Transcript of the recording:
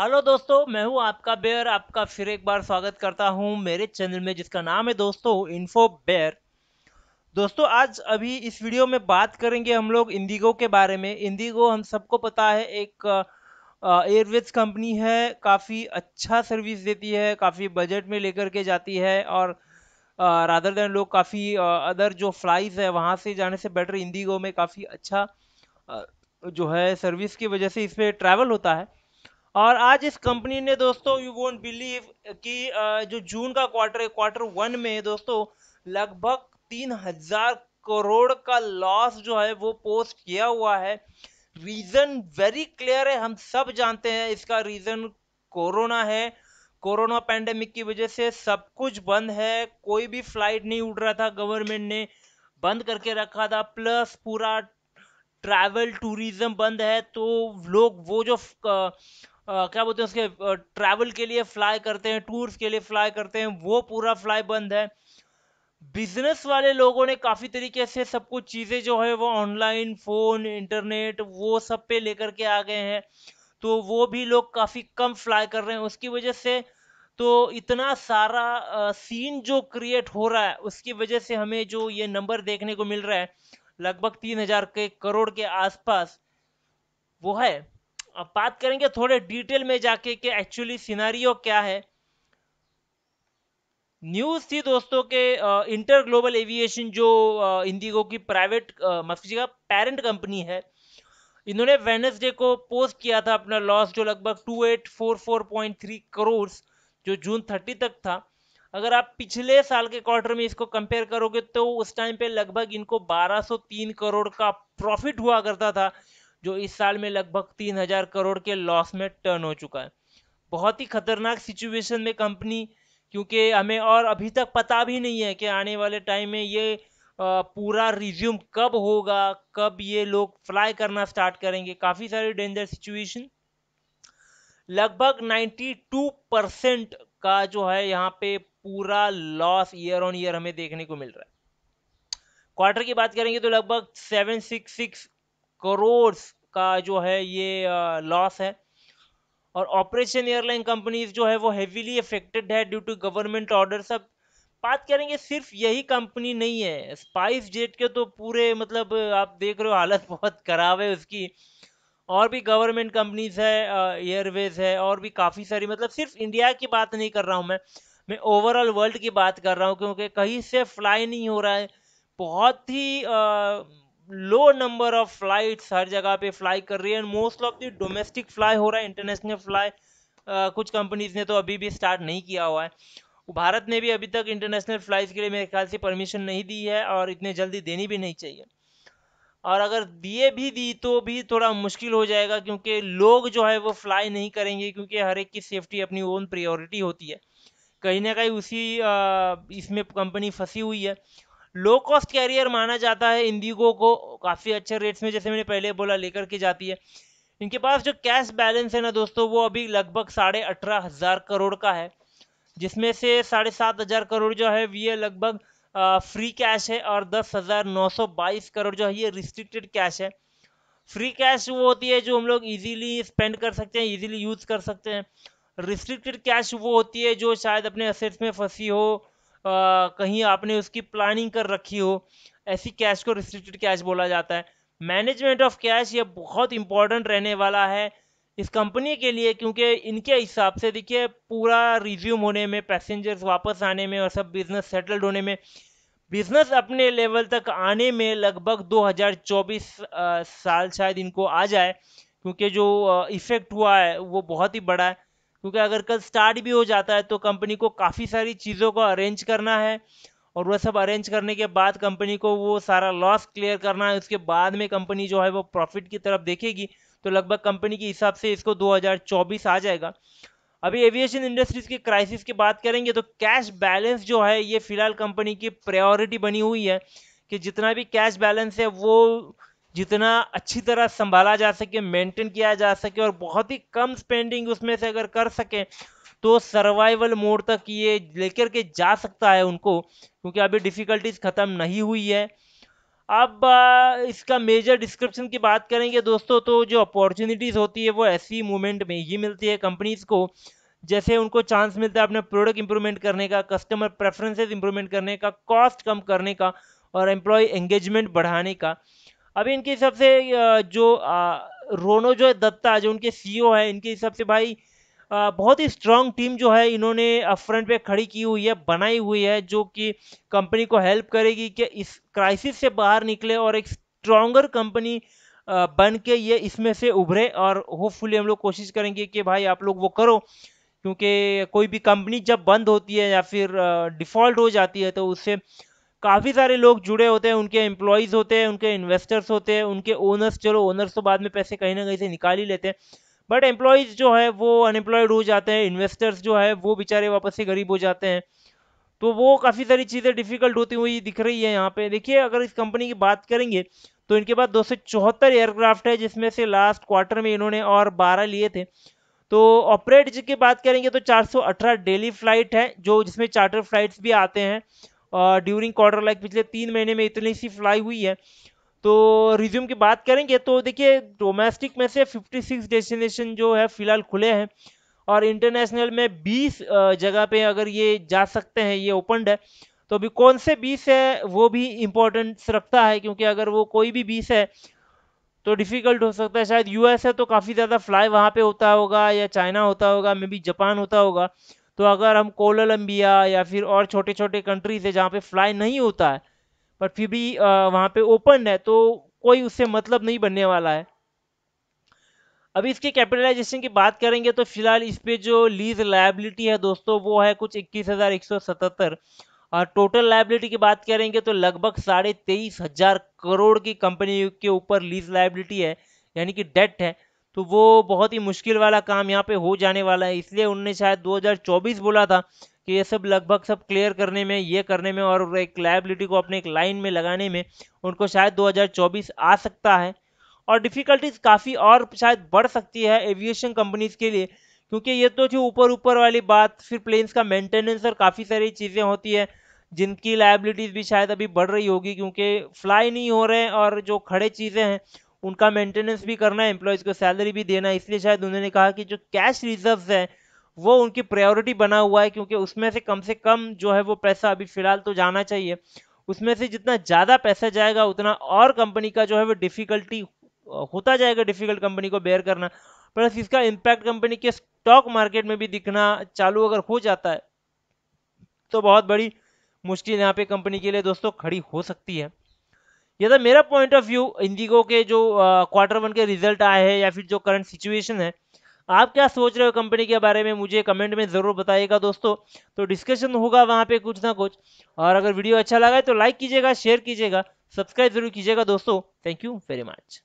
hello दोस्तों मैं हूं आपका बेयर आपका फिर एक बार स्वागत करता हूं मेरे चैनल में जिसका नाम है दोस्तों इन्फो बेयर दोस्तों आज अभी इस वीडियो में बात करेंगे हम लोग इंडिगो के बारे में इंडिगो हम सबको पता है एक एयरवेज कंपनी है काफ़ी अच्छा सर्विस देती है काफ़ी बजट में लेकर के जाती है और रादर देन लोग काफ़ी अदर जो फ्लाइज है वहाँ से जाने से बेटर इंडिगो में काफ़ी अच्छा जो है सर्विस की वजह से इस पर ट्रैवल होता है और आज इस कंपनी ने दोस्तों यू वोट बिलीव कि जो जून का क्वार्टर है क्वार्टर वन में दोस्तों लगभग तीन हजार करोड़ का लॉस जो है वो पोस्ट किया हुआ है रीजन वेरी क्लियर है हम सब जानते हैं इसका रीजन कोरोना है कोरोना पैंडेमिक की वजह से सब कुछ बंद है कोई भी फ्लाइट नहीं उड़ रहा था गवर्नमेंट ने बंद करके रखा था प्लस पूरा ट्रैवल टूरिज्म बंद है तो लोग वो जो क्या बोलते हैं उसके ट्रैवल के लिए फ्लाई करते हैं टूर्स के लिए फ्लाई करते हैं वो पूरा फ्लाई बंद है बिजनेस वाले लोगों ने काफ़ी तरीके से सब कुछ चीज़ें जो है वो ऑनलाइन फ़ोन इंटरनेट वो सब पे लेकर के आ गए हैं तो वो भी लोग काफ़ी कम फ्लाई कर रहे हैं उसकी वजह से तो इतना सारा आ, सीन जो क्रिएट हो रहा है उसकी वजह से हमें जो ये नंबर देखने को मिल रहा है लगभग तीन हज़ार के करोड़ के आसपास वो है अब बात करेंगे थोड़े डिटेल में जाके कि एक्चुअली सिनारियो क्या है न्यूज़ थी दोस्तों के इंटर ग्लोबल एविएशन जो इंडिगो की प्राइवेट मस्जिद का पेरेंट कंपनी है इन्होंने वेनसडे को पोस्ट किया था अपना लॉस जो लगभग 2844.3 करोड़ जो जून 30 तक था अगर आप पिछले साल के क्वार्टर में इसको कंपेयर करोगे तो उस टाइम पे लगभग इनको 1203 करोड़ का प्रॉफिट हुआ करता था जो इस साल में लगभग तीन हजार करोड़ के लॉस में टर्न हो चुका है बहुत ही खतरनाक सिचुएशन में कंपनी क्योंकि हमें और अभी तक पता भी नहीं है कि आने वाले टाइम में ये पूरा रिज्यूम कब होगा कब ये लोग फ्लाई करना स्टार्ट करेंगे काफ़ी सारे डेंजर सिचुएशन लगभग 92 परसेंट का जो है यहाँ पे पूरा लॉस ईयर ऑन ईयर हमें देखने को मिल रहा है क्वार्टर की बात करेंगे तो लगभग 766 करोड़ का जो है ये लॉस है और ऑपरेशन एयरलाइन कंपनीज जो है वो हैविली अफेक्टेड है ड्यू टू गवर्नमेंट ऑर्डर सब बात करेंगे सिर्फ यही कंपनी नहीं है स्पाइस जेट के तो पूरे मतलब आप देख रहे हो हालत बहुत खराब है उसकी और भी गवर्नमेंट कंपनीज है एयरवेज है और भी काफ़ी सारी मतलब सिर्फ इंडिया की बात नहीं कर रहा हूँ मैं मैं ओवरऑल वर्ल्ड की बात कर रहा हूँ क्योंकि कहीं से फ्लाई नहीं हो रहा है बहुत ही लो नंबर ऑफ फ्लाइट्स हर जगह पे फ्लाई कर रही है and most of the domestic fly हो रहा है इंटरनेशनल फ्लाई कुछ कंपनीज ने तो अभी भी स्टार्ट नहीं किया हुआ है भारत ने भी अभी तक इंटरनेशनल फ्लाइट्स के लिए मेरे ख्याल से परमिशन नहीं दी है और इतने जल्दी देनी भी नहीं चाहिए और अगर दिए भी दी तो भी थोड़ा मुश्किल हो जाएगा क्योंकि लोग जो है वो फ्लाई नहीं करेंगे क्योंकि हर एक की सेफ्टी अपनी ओन प्रियोरिटी होती है कहीं ना कहीं उसी इसमें कंपनी फंसी हुई है लो कॉस्ट कैरियर माना जाता है इंडिगो को काफ़ी अच्छे रेट्स में जैसे मैंने पहले बोला लेकर के जाती है इनके पास जो कैश बैलेंस है ना दोस्तों वो अभी लगभग साढ़े अठारह हज़ार करोड़ का है जिसमें से साढ़े सात हज़ार करोड़ जो है ये लगभग फ्री कैश है और दस हज़ार नौ सौ बाईस करोड़ जो है ये रिस्ट्रिक्टेड कैश है फ्री कैश वो होती है जो हम लोग इजीली स्पेंड कर सकते हैं इजीली यूज़ कर सकते हैं रिस्ट्रिक्टेड कैश वो होती है जो शायद अपने असेट्स में फंसी हो कहीं आपने उसकी प्लानिंग कर रखी हो ऐसी कैश को रिस्ट्रिक्टेड कैश बोला जाता है मैनेजमेंट ऑफ कैश ये बहुत इंपॉर्टेंट रहने वाला है इस कंपनी के लिए क्योंकि इनके हिसाब से देखिए पूरा रिज्यूम होने में पैसेंजर्स वापस आने में और सब बिजनेस सेटल्ड होने में बिजनेस अपने लेवल तक आने में लगभग 2024 साल शायद इनको आ जाए क्योंकि जो इफेक्ट हुआ है वो बहुत ही बड़ा है क्योंकि अगर कल स्टार्ट भी हो जाता है तो कंपनी को काफ़ी सारी चीज़ों को अरेंज करना है और वह सब अरेंज करने के बाद कंपनी को वो सारा लॉस क्लियर करना है उसके बाद में कंपनी जो है वो प्रॉफिट की तरफ देखेगी तो लगभग कंपनी के हिसाब से इसको 2024 आ जाएगा अभी एविएशन इंडस्ट्रीज के क्राइसिस की बात करेंगे तो कैश बैलेंस जो है ये फिलहाल कंपनी की प्रायोरिटी बनी हुई है कि जितना भी कैश बैलेंस है वो जितना अच्छी तरह संभाला जा सके मेंटेन किया जा सके और बहुत ही कम स्पेंडिंग उसमें से अगर कर सकें तो सर्वाइवल मोड तक ये लेकर के जा सकता है उनको क्योंकि अभी डिफ़िकल्टीज ख़त्म नहीं हुई है अब इसका मेजर डिस्क्रिप्शन की बात करेंगे दोस्तों तो जो अपॉर्चुनिटीज़ होती है वो ऐसी मूवमेंट में ही मिलती है कंपनीज़ को जैसे उनको चांस मिलता है अपने प्रोडक्ट इंप्रूवमेंट करने का कस्टमर प्रेफरेंसेस इंप्रूवमेंट करने का कॉस्ट कम करने का और एम्प्लॉय एंगेजमेंट बढ़ाने का अभी इनके हिसाब से जो रोनो जो है दत्ता जो उनके सीईओ e है इनके हिसाब से भाई बहुत ही स्ट्रांग टीम जो है इन्होंने फ्रंट पे खड़ी की हुई है बनाई हुई है जो कि कंपनी को हेल्प करेगी कि इस क्राइसिस से बाहर निकले और एक स्ट्रांगर कंपनी बन के ये इसमें से उभरे और होपफुली हम लोग कोशिश करेंगे कि भाई आप लोग वो करो क्योंकि कोई भी कंपनी जब बंद होती है या फिर डिफ़ॉल्ट हो जाती है तो उससे काफ़ी सारे लोग जुड़े होते हैं उनके एम्प्लॉयज़ होते हैं उनके इन्वेस्टर्स होते हैं उनके ओनर्स चलो ओनर्स तो बाद में पैसे कहीं ना कहीं से निकाल ही लेते हैं बट एम्प्लॉयज़ जो है वो अनएम्प्लॉयड हो जाते हैं इन्वेस्टर्स जो है वो बेचारे वापस से गरीब हो जाते हैं तो वो काफ़ी सारी चीज़ें डिफिकल्ट होती हुई दिख रही है यहाँ पे देखिए अगर इस कंपनी की बात करेंगे तो इनके पास दो एयरक्राफ्ट है जिसमें से लास्ट क्वार्टर में इन्होंने और 12 लिए थे तो ऑपरेट की बात करेंगे तो 418 डेली फ्लाइट है जो जिसमें चार्टर फ्लाइट्स भी आते हैं ड्यूरिंग क्वार्टर लाइक पिछले तीन महीने में इतनी सी फ्लाई हुई है तो रिज्यूम की बात करेंगे तो देखिए डोमेस्टिक में से 56 डेस्टिनेशन जो है फिलहाल खुले हैं और इंटरनेशनल में 20 जगह पे अगर ये जा सकते हैं ये ओपनड है तो अभी कौन से 20 है वो भी इम्पोर्टेंस रखता है क्योंकि अगर वो कोई भी 20 है तो डिफ़िकल्ट हो सकता है शायद यूएस है तो काफ़ी ज़्यादा फ्लाई वहाँ पे होता होगा या चाइना होता होगा मे बी जापान होता होगा तो अगर हम कोलम्बिया या फिर और छोटे छोटे कंट्रीज है जहाँ पे फ्लाई नहीं होता है बट फिर भी वहाँ पे ओपन है तो कोई उससे मतलब नहीं बनने वाला है अभी इसके कैपिटलाइजेशन की बात करेंगे तो फिलहाल इस पे जो लीज लाइबिलिटी है दोस्तों वो है कुछ इक्कीस हज़ार एक सौ सतहत्तर और टोटल लाइबिलिटी की बात करेंगे तो लगभग साढ़े तेईस हजार करोड़ की कंपनी के ऊपर लीज लाइबिलिटी है यानी कि डेट है तो वो बहुत ही मुश्किल वाला काम यहाँ पे हो जाने वाला है इसलिए उनने शायद 2024 बोला था कि ये सब लगभग सब क्लियर करने में ये करने में और एक लाइबिलिटी को अपने एक लाइन में लगाने में उनको शायद 2024 आ सकता है और डिफ़िकल्टीज काफ़ी और शायद बढ़ सकती है एविएशन कंपनीज़ के लिए क्योंकि ये तो जो ऊपर ऊपर वाली बात फिर प्लेन्स का मेंटेनेंस और काफ़ी सारी चीज़ें होती है जिनकी लाइबिलिटीज़ भी शायद अभी बढ़ रही होगी क्योंकि फ्लाई नहीं हो रहे और जो खड़े चीज़ें हैं उनका मेंटेनेंस भी करना है एम्प्लॉयज़ को सैलरी भी देना है इसलिए शायद उन्होंने कहा कि जो कैश रिजर्व है वो उनकी प्रायोरिटी बना हुआ है क्योंकि उसमें से कम से कम जो है वो पैसा अभी फिलहाल तो जाना चाहिए उसमें से जितना ज़्यादा पैसा जाएगा उतना और कंपनी का जो है वो डिफ़िकल्टी होता जाएगा डिफ़िकल्ट कंपनी को बेयर करना प्लस इसका इम्पैक्ट कंपनी के स्टॉक मार्केट में भी दिखना चालू अगर हो जाता है तो बहुत बड़ी मुश्किल यहाँ पे कंपनी के लिए दोस्तों खड़ी हो सकती है यदि तो मेरा पॉइंट ऑफ व्यू इंडिगो के जो क्वार्टर वन के रिजल्ट आए हैं या फिर जो करंट सिचुएशन है आप क्या सोच रहे हो कंपनी के बारे में मुझे कमेंट में ज़रूर बताइएगा दोस्तों तो डिस्कशन होगा वहाँ पे कुछ ना कुछ और अगर वीडियो अच्छा लगा है तो लाइक कीजिएगा शेयर कीजिएगा सब्सक्राइब जरूर कीजिएगा दोस्तों थैंक यू वेरी मच